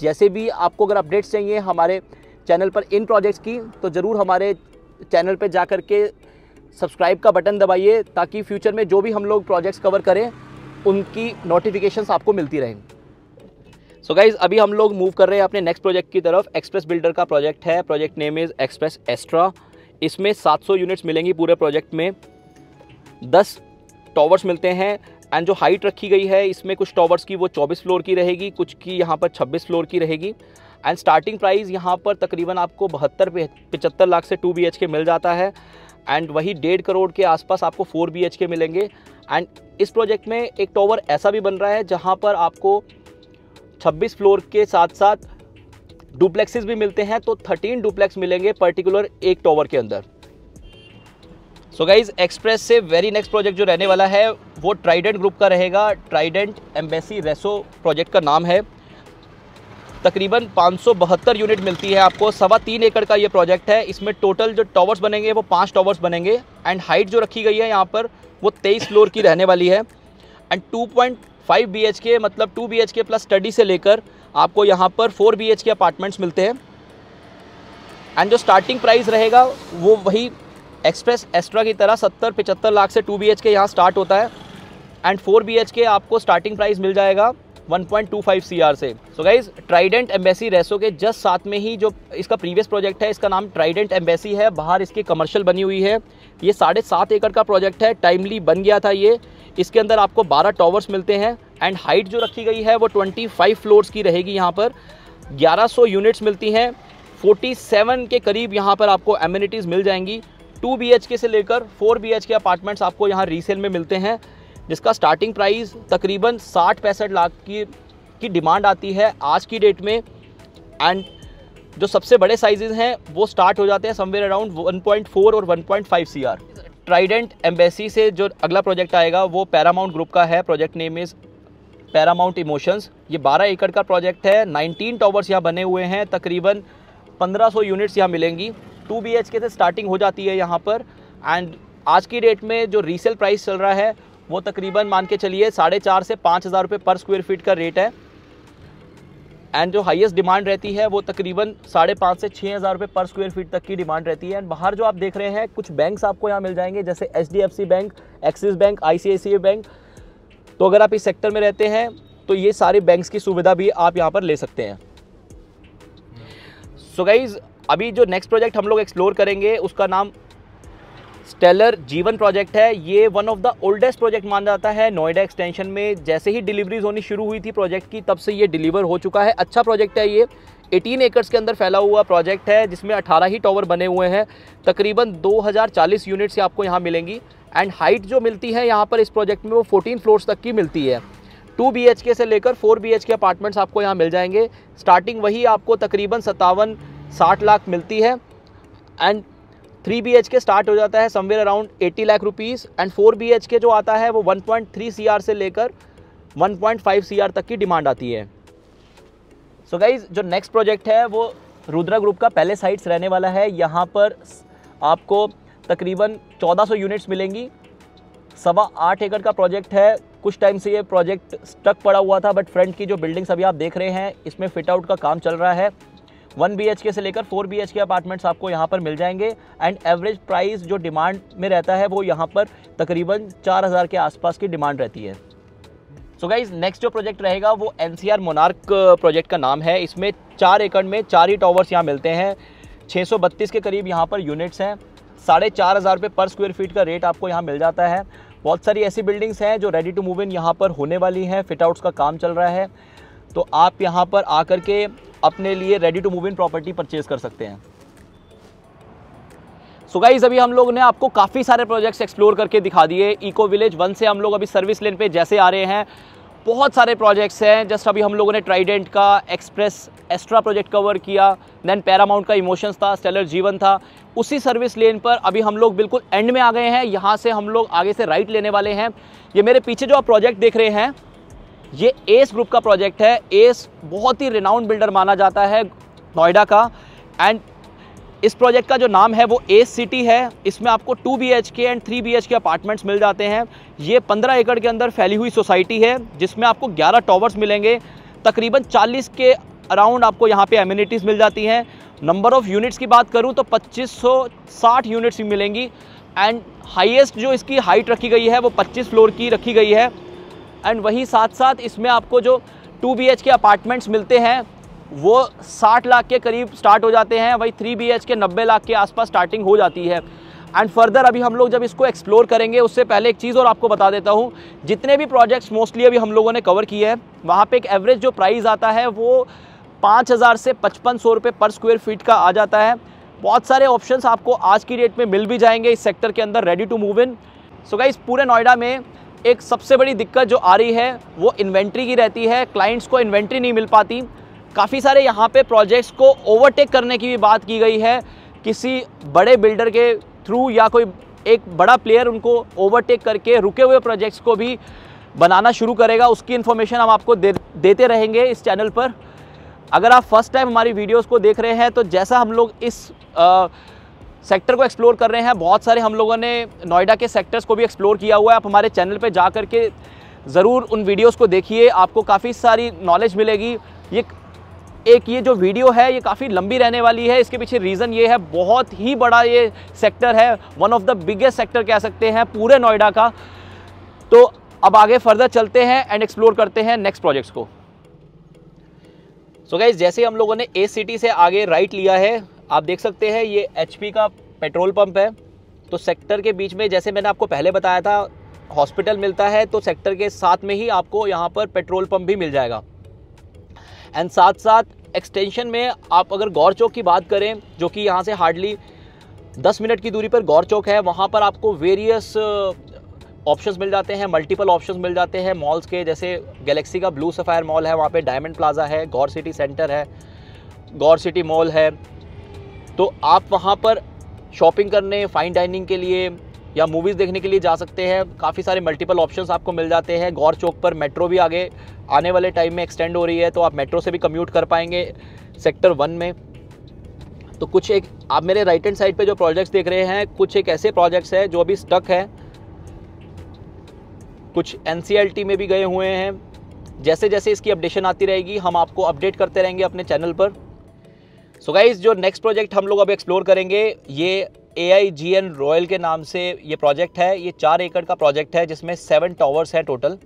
जैसे भी आपको अगर अपडेट्स चाहिए हमारे चैनल पर इन प्रोजेक्ट्स की तो ज़रूर हमारे चैनल पर जा के सब्सक्राइब का बटन दबाइए ताकि फ्यूचर में जो भी हम लोग प्रोजेक्ट्स कवर करें उनकी नोटिफिकेशंस आपको मिलती रहें सो so गाइज अभी हम लोग मूव कर रहे हैं अपने नेक्स्ट प्रोजेक्ट की तरफ एक्सप्रेस बिल्डर का प्रोजेक्ट है project name is Express Astra इसमें 700 यूनिट्स मिलेंगी पूरे प्रोजेक्ट में 10 टॉवर्स मिलते हैं एंड जो हाइट रखी गई है इसमें कुछ टॉवर्स की वो 24 फ्लोर की रहेगी कुछ की यहाँ पर 26 फ्लोर की रहेगी एंड स्टार्टिंग प्राइस यहाँ पर तकरीबन आपको बहत्तर पचहत्तर लाख से टू बी के मिल जाता है एंड वही डेढ़ करोड़ के आसपास आपको फोर बी के मिलेंगे एंड इस प्रोजेक्ट में एक टॉवर ऐसा भी बन रहा है जहाँ पर आपको छब्बीस फ्लोर के साथ साथ डुप्लेक्सेस भी मिलते हैं तो थर्टीन डुप्लेक्स मिलेंगे पर्टिकुलर एक टॉवर के अंदर सो गाइज एक्सप्रेस से वेरी नेक्स्ट प्रोजेक्ट जो रहने वाला है वो ट्राइडेंट ग्रुप का रहेगा ट्राइडेंट एम्बेसी रेसो प्रोजेक्ट का नाम है तकरीबन पाँच यूनिट मिलती है आपको सवा तीन एकड़ का ये प्रोजेक्ट है इसमें टोटल जो टॉवर्स बनेंगे वो पांच टॉवर्स बनेंगे एंड हाइट जो रखी गई है यहाँ पर वो तेईस फ्लोर की रहने वाली है एंड 2.5 पॉइंट मतलब 2 बी प्लस स्टडी से लेकर आपको यहाँ पर 4 बी अपार्टमेंट्स मिलते हैं एंड जो स्टार्टिंग प्राइस रहेगा वो वही एक्सप्रेस एस्ट्रा की तरह सत्तर पचहत्तर लाख से टू बी एच के यहाँ स्टार्ट होता है एंड फोर बी एच के आपको स्टार्टिंग प्राइस मिल जाएगा 1.25 सीआर से so guys Trident Embassy Reso के जस्ट साथ में ही जो इसका प्रीवियस प्रोजेक्ट है इसका नाम ट्राइडेंट एम्बेसी है बाहर इसकी कमर्शियल बनी हुई है ये साढ़े सात एकड़ का प्रोजेक्ट है टाइमली बन गया था ये इसके अंदर आपको 12 टॉवर्स मिलते हैं एंड हाइट जो रखी गई है वो 25 फ्लोर्स की रहेगी यहाँ पर 1100 यूनिट्स मिलती हैं 47 के करीब यहाँ पर आपको एम्यूनिटीज़ मिल जाएंगी टू बी से लेकर फोर बी के अपार्टमेंट्स आपको यहाँ रीसेल में मिलते हैं जिसका स्टार्टिंग प्राइस तकरीबन साठ पैंसठ लाख की की डिमांड आती है आज की डेट में एंड जो सबसे बड़े साइजेज़ हैं वो स्टार्ट हो जाते हैं समवेयर अराउंड 1.4 और 1.5 पॉइंट ट्राइडेंट एम्बेसी से जो अगला प्रोजेक्ट आएगा वो पैरामाउंट ग्रुप का है project name is Paramount Emotions ये 12 एकड़ का प्रोजेक्ट है 19 टावर्स यहाँ बने हुए हैं तकरीबन 1500 यूनिट्स यहाँ मिलेंगी टू बी एच के से स्टार्टिंग हो जाती है यहाँ पर एंड आज की डेट में जो रीसेल प्राइस चल रहा है वो तकरीबन मान के चलिए साढ़े चार से पाँच हज़ार रुपये पर स्क्वायर फीट का रेट है एंड जो हाईएस्ट डिमांड रहती है वो तकरीबन साढ़े पाँच से छः हज़ार रुपये पर स्क्वायर फीट तक की डिमांड रहती है एंड बाहर जो आप देख रहे हैं कुछ बैंक्स आपको यहाँ मिल जाएंगे जैसे H bank Axis bank I bank तो अगर आप इस सेक्टर में रहते हैं तो ये सारे बैंक्स की सुविधा भी आप यहाँ पर ले सकते हैं सो so गाइज़ अभी जो नेक्स्ट प्रोजेक्ट हम लोग एक्सप्लोर करेंगे उसका नाम स्टेलर जीवन प्रोजेक्ट है ये one of the oldest project माना जाता है नोएडा एक्सटेंशन में जैसे ही डिलीवरीज होनी शुरू हुई थी प्रोजेक्ट की तब से ये डिलीवर हो चुका है अच्छा प्रोजेक्ट है ये 18 एकर्स के अंदर फैला हुआ प्रोजेक्ट है जिसमें 18 ही टॉवर बने हुए हैं तकरीबन 2040 यूनिट्स आपको यहाँ मिलेंगी एंड हाइट जो मिलती है यहाँ पर इस प्रोजेक्ट में वो 14 फ्लोर्स तक की मिलती है टू बी से लेकर फोर बी अपार्टमेंट्स आपको यहाँ मिल जाएंगे स्टार्टिंग वही आपको तकरीबन सत्तावन साठ लाख मिलती है एंड थ्री बी एच के स्टार्ट हो जाता है somewhere around eighty lakh rupees and four B H के जो आता है वो one point three C R से लेकर one point five C R तक की डिमांड आती है सो so गाइज जो नेक्स्ट प्रोजेक्ट है वो रुद्रा ग्रुप का पहले साइट्स रहने वाला है यहाँ पर आपको तकरीबन 1400 यूनिट्स मिलेंगी सवा आठ एकड़ का प्रोजेक्ट है कुछ टाइम से ये प्रोजेक्ट स्टक पड़ा हुआ था बट फ्रंट की जो बिल्डिंग्स अभी आप देख रहे हैं इसमें फिट आउट का काम चल रहा है वन बी से लेकर फोर बी के अपार्टमेंट्स आपको यहाँ पर मिल जाएंगे एंड एवरेज प्राइस जो डिमांड में रहता है वो यहाँ पर तकरीबन चार हज़ार के आसपास की डिमांड रहती है सो गाइज नेक्स्ट जो प्रोजेक्ट रहेगा वो एन सी मोनार्क प्रोजेक्ट का नाम है इसमें चार एकड़ में चार ही टावर्स यहाँ मिलते हैं 632 के करीब यहाँ पर यूनिट्स हैं साढ़े चार हज़ार रुपये पर स्क्वायर फीट का रेट आपको यहाँ मिल जाता है बहुत सारी ऐसी बिल्डिंग्स हैं जो रेडी टू मूव इन यहाँ पर होने वाली हैं फिट आउट्स का काम चल रहा है तो आप यहाँ पर आकर के अपने लिए ready to move in property purchase कर सकते हैं सो so गाइज अभी हम लोग ने आपको काफ़ी सारे प्रोजेक्ट्स एक्सप्लोर करके दिखा दिए इको विलेज वन से हम लोग अभी सर्विस लेन पे जैसे आ रहे हैं बहुत सारे प्रोजेक्ट्स हैं जस्ट अभी हम लोगों ने ट्राइडेंट का एक्सप्रेस एस्ट्रा प्रोजेक्ट कवर किया देन पैरामाउंट का इमोशंस था स्टेलर जीवन था उसी सर्विस लेन पर अभी हम लोग बिल्कुल एंड में आ गए हैं यहाँ से हम लोग आगे से राइट लेने वाले हैं ये मेरे पीछे जो आप प्रोजेक्ट देख रहे हैं ये एस ग्रुप का प्रोजेक्ट है एस बहुत ही रिनाउंड बिल्डर माना जाता है नोएडा का एंड इस प्रोजेक्ट का जो नाम है वो एस सिटी है इसमें आपको टू बी एच के एंड थ्री बी एच के अपार्टमेंट्स मिल जाते हैं ये पंद्रह एकड़ के अंदर फैली हुई सोसाइटी है जिसमें आपको ग्यारह टॉवर्स मिलेंगे तकरीबन चालीस के अराउंड आपको यहाँ पे एम्यूनिटीज़ मिल जाती हैं नंबर ऑफ़ यूनिट्स की बात करूँ तो 2560 यूनिट्स मिलेंगी एंड हाइएस्ट जो इसकी हाइट रखी गई है वो पच्चीस फ्लोर की रखी गई है एंड वही साथ साथ इसमें आपको जो टू बी के अपार्टमेंट्स मिलते हैं वो 60 लाख के करीब स्टार्ट हो जाते हैं वही थ्री बी के 90 लाख के आसपास स्टार्टिंग हो जाती है एंड फर्दर अभी हम लोग जब इसको एक्सप्लोर करेंगे उससे पहले एक चीज़ और आपको बता देता हूँ जितने भी प्रोजेक्ट्स मोस्टली अभी हम लोगों ने कवर किए हैं वहाँ पे एक एवरेज जो प्राइस आता है वो पाँच हज़ार से पचपन सौ रुपये पर स्क्वेयर फीट का आ जाता है बहुत सारे ऑप्शंस आपको आज की डेट में मिल भी जाएंगे इस सेक्टर के अंदर ready to move in so guys पूरे नोएडा में एक सबसे बड़ी दिक्कत जो आ रही है वो इन्वेंट्री की रहती है क्लाइंट्स को इन्वेंट्री नहीं मिल पाती काफ़ी सारे यहाँ पे प्रोजेक्ट्स को ओवरटेक करने की भी बात की गई है किसी बड़े बिल्डर के थ्रू या कोई एक बड़ा प्लेयर उनको ओवरटेक करके रुके हुए प्रोजेक्ट्स को भी बनाना शुरू करेगा उसकी इन्फॉर्मेशन हम आपको दे देते रहेंगे इस चैनल पर अगर आप फर्स्ट टाइम हमारी वीडियोज़ को देख रहे हैं तो जैसा हम लोग इस आ, सेक्टर को एक्सप्लोर कर रहे हैं बहुत सारे हम लोगों ने नोएडा के सेक्टर्स को भी एक्सप्लोर किया हुआ है आप हमारे चैनल पर जा करके के ज़रूर उन वीडियोज़ को देखिए आपको काफ़ी सारी नॉलेज मिलेगी ये एक ये जो वीडियो है ये काफ़ी लंबी रहने वाली है इसके पीछे रीज़न ये है बहुत ही बड़ा ये सेक्टर है one of the biggest sector कह सकते हैं पूरे नोएडा का तो अब आगे फर्दर चलते हैं एंड एक्सप्लोर करते हैं नेक्स्ट प्रोजेक्ट्स को सो so गाइज जैसे हम लोगों ने ए सिटी से आगे राइट लिया है आप देख सकते हैं ये एच का पेट्रोल पम्प है तो सेक्टर के बीच में जैसे मैंने आपको पहले बताया था हॉस्पिटल मिलता है तो सेक्टर के साथ में ही आपको यहाँ पर पेट्रोल पंप भी मिल जाएगा एंड साथ साथ एक्सटेंशन में आप अगर गौर चौक की बात करें जो कि यहाँ से हार्डली 10 मिनट की दूरी पर गौर चौक है वहाँ पर आपको वेरियस ऑप्शंस uh, मिल जाते हैं मल्टीपल ऑप्शंस मिल जाते हैं मॉल्स के जैसे गैलेक्सी का ब्लू सफ़ायर मॉल है वहाँ पे डायमंड प्लाजा है गौर सिटी सेंटर है गौर सिटी मॉल है तो आप वहाँ पर शॉपिंग करने फाइन डाइनिंग के लिए या मूवीज़ देखने के लिए जा सकते हैं काफ़ी सारे मल्टीपल ऑप्शंस आपको मिल जाते हैं गौर चौक पर मेट्रो भी आगे आने वाले टाइम में एक्सटेंड हो रही है तो आप मेट्रो से भी कम्यूट कर पाएंगे सेक्टर वन में तो कुछ एक आप मेरे राइट हैंड साइड पे जो प्रोजेक्ट्स देख रहे हैं कुछ एक ऐसे प्रोजेक्ट्स हैं जो अभी स्टक है कुछ एन में भी गए हुए हैं जैसे जैसे इसकी अपडेशन आती रहेगी हम आपको अपडेट करते रहेंगे अपने चैनल पर सो so गाइज जो नेक्स्ट प्रोजेक्ट हम लोग अब एक्सप्लोर करेंगे ये ए आई जी एन रॉयल के नाम से ये प्रोजेक्ट है ये चार एकड़ का प्रोजेक्ट है जिसमें सेवन टावर्स हैं टोटल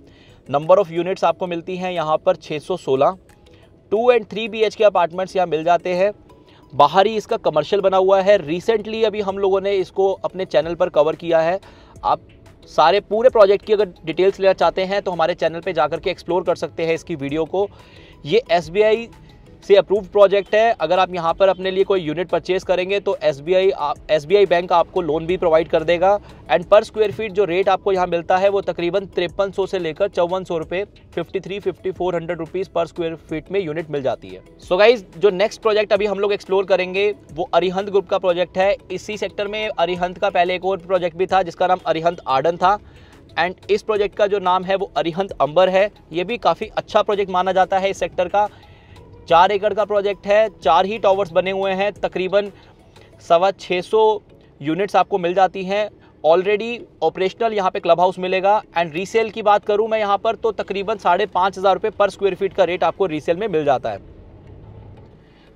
नंबर ऑफ़ यूनिट्स आपको मिलती हैं यहाँ पर 616 टू एंड थ्री बी के अपार्टमेंट्स यहाँ मिल जाते हैं बाहर ही इसका कमर्शियल बना हुआ है रिसेंटली अभी हम लोगों ने इसको अपने चैनल पर कवर किया है आप सारे पूरे प्रोजेक्ट की अगर डिटेल्स लेना चाहते हैं तो हमारे चैनल पे जाकर के एक्सप्लोर कर सकते हैं इसकी वीडियो को ये एस से अप्रूव प्रोजेक्ट है अगर आप यहाँ पर अपने लिए कोई यूनिट परचेज करेंगे तो S B I S B I bank आपको लोन भी प्रोवाइड कर देगा एंड पर स्क्वायर फीट जो रेट आपको यहाँ मिलता है वो तकरीबन तिरपन सौ से लेकर चौवन सौ रुपये fifty three fifty four hundred rupees पर स्क्वायर फीट में यूनिट मिल जाती है सो so गाइज जो नेक्स्ट प्रोजेक्ट अभी हम लोग एक्सप्लोर करेंगे वो अरिहंत ग्रुप का प्रोजेक्ट है इसी सेक्टर में अरिहंत का पहले एक और प्रोजेक्ट भी था जिसका नाम अरिहंत आर्डन था एंड इस प्रोजेक्ट का जो नाम है वो अरिहंत अंबर है ये भी काफ़ी अच्छा प्रोजेक्ट माना जाता है इस सेक्टर का चार एकड़ का प्रोजेक्ट है चार ही टावर्स बने हुए हैं तकरीबन सवा छः सौ यूनिट्स आपको मिल जाती हैं ऑलरेडी ऑपरेशनल यहाँ पे क्लब हाउस मिलेगा एंड रीसेल की बात करूँ मैं यहाँ पर तो तकरीबन साढ़े पाँच हज़ार रुपये पर स्क्वायर फीट का रेट आपको रीसेल में मिल जाता है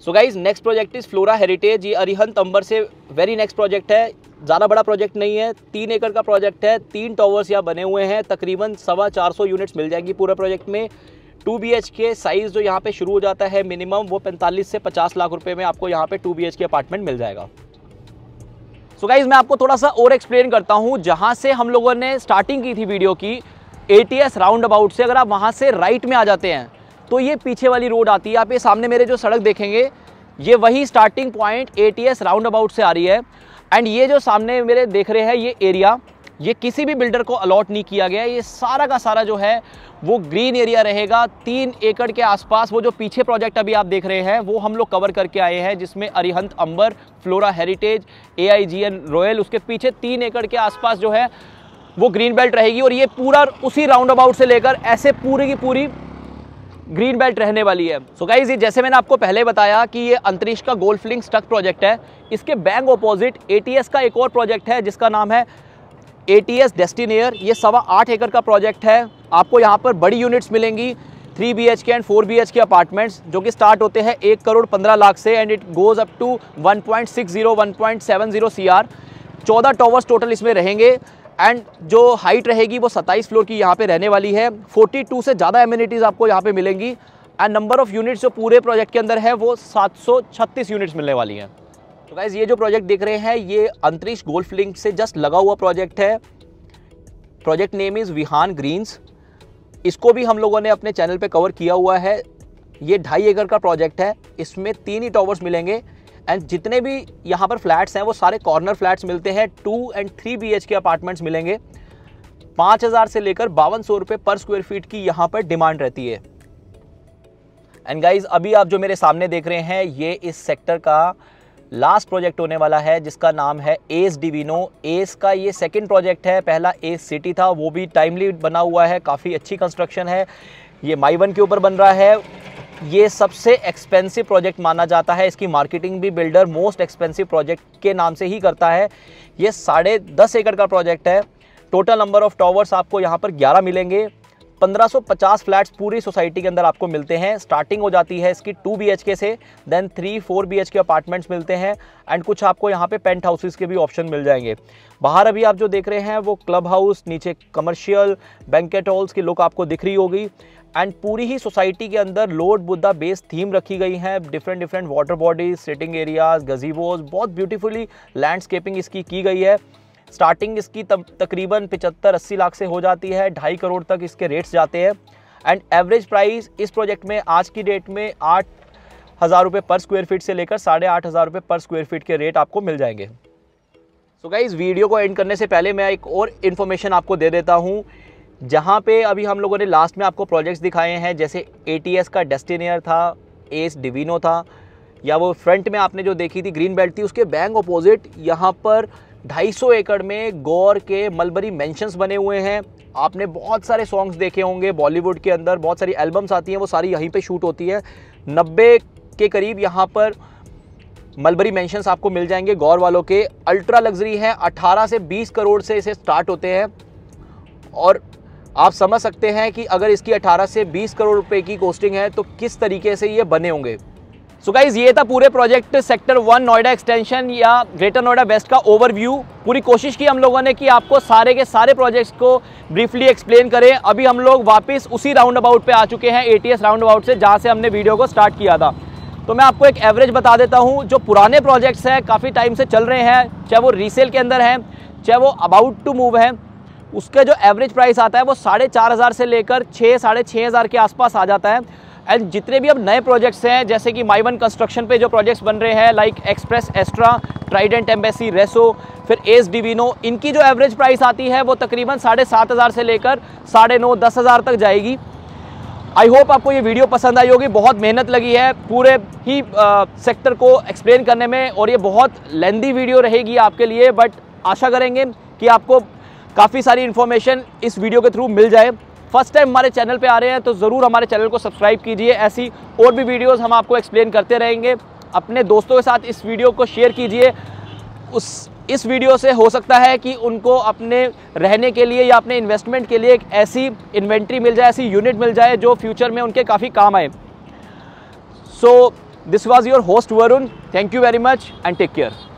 so guys next project is Flora Heritage ये अरिहंत अंबर से वेरी नेक्स्ट प्रोजेक्ट है ज़्यादा बड़ा प्रोजेक्ट नहीं है तीन एकड़ का प्रोजेक्ट है तीन टावर्स यहाँ बने हुए हैं तकरीबन सवा चार सौ यूनिट्स मिल जाएंगी पूरे प्रोजेक्ट में टू बी एच के साइज़ जो यहाँ पे शुरू हो जाता है मिनिमम वो 45 से 50 लाख रुपए में आपको यहाँ पे टू बी एच के अपार्टमेंट मिल जाएगा सो so गाइज मैं आपको थोड़ा सा और एक्सप्लेन करता हूँ जहाँ से हम लोगों ने स्टार्टिंग की थी वीडियो की A T S roundabout से अगर आप वहाँ से राइट में आ जाते हैं तो ये पीछे वाली रोड आती है आप ये सामने मेरे जो सड़क देखेंगे ये वही starting point A T S roundabout से आ रही है एंड ये जो सामने मेरे देख रहे हैं ये एरिया ये किसी भी बिल्डर को अलॉट नहीं किया गया ये सारा का सारा जो है वो ग्रीन एरिया रहेगा तीन एकड़ के आसपास वो जो पीछे प्रोजेक्ट अभी आप देख रहे हैं वो हम लोग कवर करके आए हैं जिसमें Arihant Ambar Flora Heritage A I G N Royal उसके पीछे तीन एकड़ के आसपास जो है वो ग्रीन बेल्ट रहेगी और ये पूरा उसी राउंड अबाउट से लेकर ऐसे पूरी की पूरी ग्रीन बेल्ट रहने वाली है सो so गाइज ये जैसे मैंने आपको पहले बताया कि ये अंतरिक्ष का गोल्फ लिंक स्टक प्रोजेक्ट है इसके बैंक ऑपोजिट एटीएस का एक और प्रोजेक्ट है जिसका नाम है ए टी एस डेस्टिनेयर ये सवा आठ एकड़ का प्रोजेक्ट है आपको यहाँ पर बड़ी यूनिट्स मिलेंगी थ्री बी एच के एंड फोर बी एच के अपार्टमेंट्स जो कि स्टार्ट होते हैं एक करोड़ पंद्रह लाख से and it goes up to one point six zero one point seven zero C R चौदह टॉवर्स टोटल इसमें रहेंगे एंड जो हाइट रहेगी वो सत्ताईस फ्लोर की यहाँ पे रहने वाली है 42 से ज़्यादा एम्यूनिटीज़ आपको यहाँ पे मिलेंगी एंड नंबर ऑफ़ यूनिट्स जो पूरे प्रोजेक्ट के अंदर है वो छत्तीस यूनिट्स मिलने वाली हैं तो गाइज ये जो प्रोजेक्ट देख रहे हैं ये अंतरिक्ष गोल्फ लिंक से जस्ट लगा हुआ प्रोजेक्ट है project name is Vihaan Greens इसको भी हम लोगों ने अपने चैनल पे कवर किया हुआ है ये ढाई एकड़ का प्रोजेक्ट है इसमें तीन ही टॉवर्स मिलेंगे एंड जितने भी यहाँ पर फ्लैट्स हैं वो सारे कॉर्नर फ्लैट्स मिलते हैं टू एंड थ्री बी के अपार्टमेंट्स मिलेंगे पाँच हज़ार से लेकर बावन सौ रुपये पर स्क्वायर फीट की यहाँ पर डिमांड रहती है एंड गाइज अभी आप जो मेरे सामने देख रहे हैं ये इस सेक्टर का लास्ट प्रोजेक्ट होने वाला है जिसका नाम है एस डिविनो एस का ये सेकंड प्रोजेक्ट है पहला एस सिटी था वो भी टाइमली बना हुआ है काफ़ी अच्छी कंस्ट्रक्शन है ये माई वन के ऊपर बन रहा है ये सबसे एक्सपेंसिव प्रोजेक्ट माना जाता है इसकी मार्केटिंग भी बिल्डर मोस्ट एक्सपेंसिव प्रोजेक्ट के नाम से ही करता है ये साढ़े दस एकड़ का प्रोजेक्ट है टोटल नंबर ऑफ़ टॉवर्स आपको यहाँ पर ग्यारह मिलेंगे 1550 फ्लैट्स पूरी सोसाइटी के अंदर आपको मिलते हैं स्टार्टिंग हो जाती है इसकी टू बी से देन थ्री फोर बी के अपार्टमेंट्स मिलते हैं एंड कुछ आपको यहाँ पे पेंट हाउसेज के भी ऑप्शन मिल जाएंगे बाहर अभी आप जो देख रहे हैं वो क्लब हाउस नीचे कमर्शियल बैंकेट हॉल्स की लुक आपको दिख रही होगी एंड पूरी ही सोसाइटी के अंदर लोड बुद्धा बेस्ड थीम रखी गई है different different water bodies sitting areas gazebos बहुत ब्यूटीफुली लैंडस्केपिंग इसकी की गई है स्टार्टिंग इसकी तब तकरीबन पिचहत्तर अस्सी लाख से हो जाती है ढाई करोड़ तक इसके रेट्स जाते हैं एंड एवरेज प्राइस इस प्रोजेक्ट में आज की डेट में आठ हज़ार रुपये पर स्क्वायर फीट से लेकर साढ़े आठ हज़ार रुपये पर स्क्वायर फीट के रेट आपको मिल जाएंगे सो so गाइज़ वीडियो को एंड करने से पहले मैं एक और इन्फॉर्मेशन आपको दे देता हूँ जहाँ पे अभी हम लोगों ने लास्ट में आपको प्रोजेक्ट्स दिखाए हैं जैसे ए का डेस्टिनियर था एस डिविनो था या वो फ्रंट में आपने जो देखी थी ग्रीन बेल्ट थी उसके बैंक अपोजिट यहाँ पर 250 एकड़ में गौर के मलबरी मेंशंस बने हुए हैं आपने बहुत सारे सॉन्ग्स देखे होंगे बॉलीवुड के अंदर बहुत सारी एल्बम्स आती हैं वो सारी यहीं पे शूट होती है नब्बे के करीब यहाँ पर मलबरी मेंशंस आपको मिल जाएंगे गौर वालों के अल्ट्रा लग्जरी हैं 18 से 20 करोड़ से इसे स्टार्ट होते हैं और आप समझ सकते हैं कि अगर इसकी 18 से 20 करोड़ रुपए की कॉस्टिंग है तो किस तरीके से ये बने होंगे सो गाइज ये था पूरे project sector one Noida extension या ग्रेटर नोएडा वेस्ट का ओवरव्यू पूरी कोशिश की हम लोगों ने कि आपको सारे के सारे प्रोजेक्ट्स को ब्रीफली एक्सप्लेन करें अभी हम लोग वापस उसी राउंड अबाउट पे आ चुके हैं एटीएस राउंड अबाउट से जहाँ से हमने वीडियो को स्टार्ट किया था तो मैं आपको एक एवरेज बता देता हूँ जो पुराने प्रोजेक्ट्स हैं काफ़ी टाइम से चल रहे हैं चाहे वो रीसेल के अंदर हैं चाहे वो अबाउट टू मूव है उसका जो एवरेज प्राइस आता है वो साढ़े चार हज़ार से लेकर छः साढ़े छः हज़ार के आसपास आ जाता है एंड जितने भी अब नए प्रोजेक्ट्स हैं जैसे कि माई वन कंस्ट्रक्शन पे जो प्रोजेक्ट्स बन रहे हैं like Express Astra Trident Embassy Reso फिर एस डिवीनो इनकी जो एवरेज प्राइस आती है वो तकरीबन साढ़े सात हज़ार से लेकर साढ़े नौ दस हज़ार तक जाएगी आई होप आपको ये वीडियो पसंद आई होगी बहुत मेहनत लगी है पूरे ही सेक्टर को एक्सप्लेन करने में और ये बहुत लेंदी वीडियो रहेगी आपके लिए बट आशा करेंगे कि आपको काफ़ी सारी इन्फॉर्मेशन इस वीडियो के थ्रू मिल जाए फर्स्ट टाइम हमारे चैनल पे आ रहे हैं तो ज़रूर हमारे चैनल को सब्सक्राइब कीजिए ऐसी और भी वीडियोस हम आपको एक्सप्लेन करते रहेंगे अपने दोस्तों के साथ इस वीडियो को शेयर कीजिए उस इस वीडियो से हो सकता है कि उनको अपने रहने के लिए या अपने इन्वेस्टमेंट के लिए एक ऐसी इन्वेंट्री मिल जाए ऐसी यूनिट मिल जाए जो फ्यूचर में उनके काफ़ी काम आए so this was your host Varun thank you very much and take care